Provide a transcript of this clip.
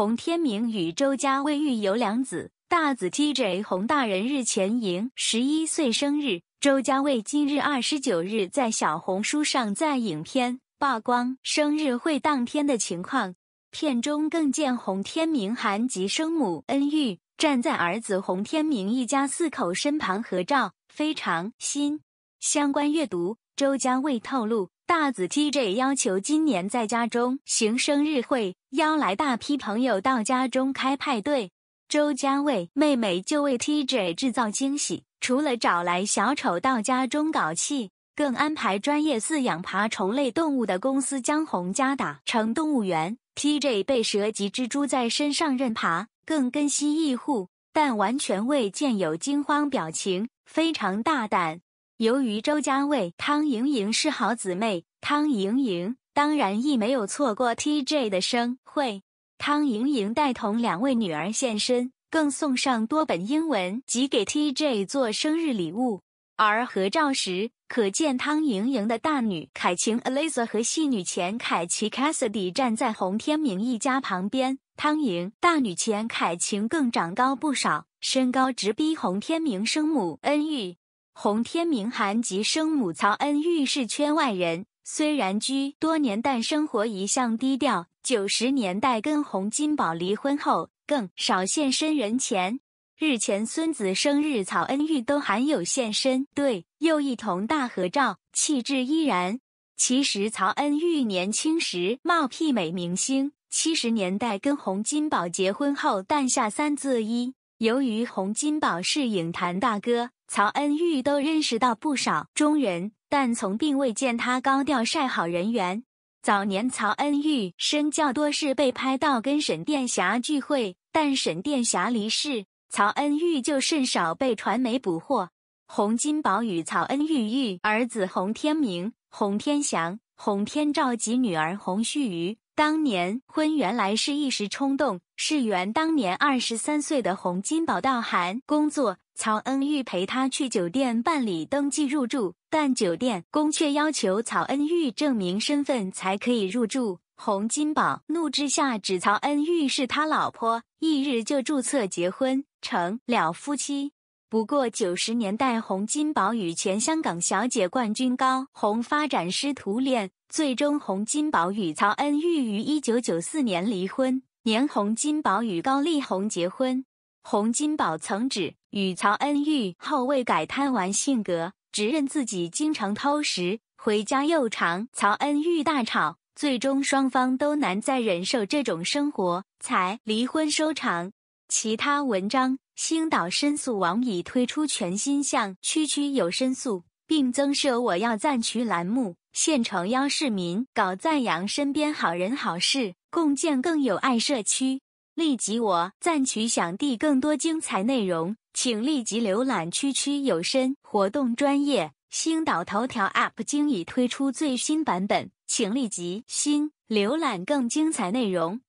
洪天明与周家卫育有两子，大子 TJ 洪大人日前迎十一岁生日，周家卫今日二十九日在小红书上在影片曝光生日会当天的情况，片中更见洪天明含及生母恩玉站在儿子洪天明一家四口身旁合照，非常新。相关阅读：周家卫透露，大子 TJ 要求今年在家中行生日会，邀来大批朋友到家中开派对。周家卫妹妹就为 TJ 制造惊喜，除了找来小丑到家中搞气，更安排专业饲养爬虫类动物的公司将红家打成动物园。TJ 被蛇及蜘蛛在身上任爬，更跟蜥蜴互，但完全未见有惊慌表情，非常大胆。由于周家卫、汤盈盈是好姊妹，汤盈盈当然亦没有错过 T J 的生会。汤盈盈带同两位女儿现身，更送上多本英文，及给 T J 做生日礼物。而合照时，可见汤盈盈的大女凯晴 Alisa 和细女前凯琪 Cassidy 站在洪天明一家旁边。汤盈大女前凯晴更长高不少，身高直逼洪天明生母恩玉。洪天明含及生母曹恩玉是圈外人，虽然居多年，但生活一向低调。九十年代跟洪金宝离婚后，更少现身人前。日前孙子生日，曹恩玉都罕有现身，对又一同大合照，气质依然。其实曹恩玉年轻时貌媲美明星。七十年代跟洪金宝结婚后，诞下三子一。由于洪金宝是影坛大哥。曹恩玉都认识到不少中人，但从并未见他高调晒好人缘。早年曹恩玉身教多是被拍到跟沈殿霞聚会，但沈殿霞离世，曹恩玉就甚少被传媒捕获。洪金宝与曹恩玉育儿子洪天明、洪天祥、洪天照及女儿洪旭瑜。当年婚原来是一时冲动，是原当年二十三岁的洪金宝到韩工作，曹恩玉陪他去酒店办理登记入住，但酒店工却要求曹恩玉证明身份才可以入住。洪金宝怒之下指曹恩玉是他老婆，翌日就注册结婚成了夫妻。不过九十年代，洪金宝与前香港小姐冠军高红发展师徒恋。最终，洪金宝与曹恩玉于1994年离婚。年洪金宝与高丽虹结婚。洪金宝曾指与曹恩玉后未改贪玩性格，指认自己经常偷食回家又常曹恩玉大吵，最终双方都难再忍受这种生活，才离婚收场。其他文章：星岛申诉网已推出全新项区区有申诉，并增设我要赞取栏目。现诚邀市民搞赞扬身边好人好事，共建更有爱社区。立即我赞取享地更多精彩内容，请立即浏览区区有声活动专业星岛头条 App，经已推出最新版本，请立即新浏览更精彩内容。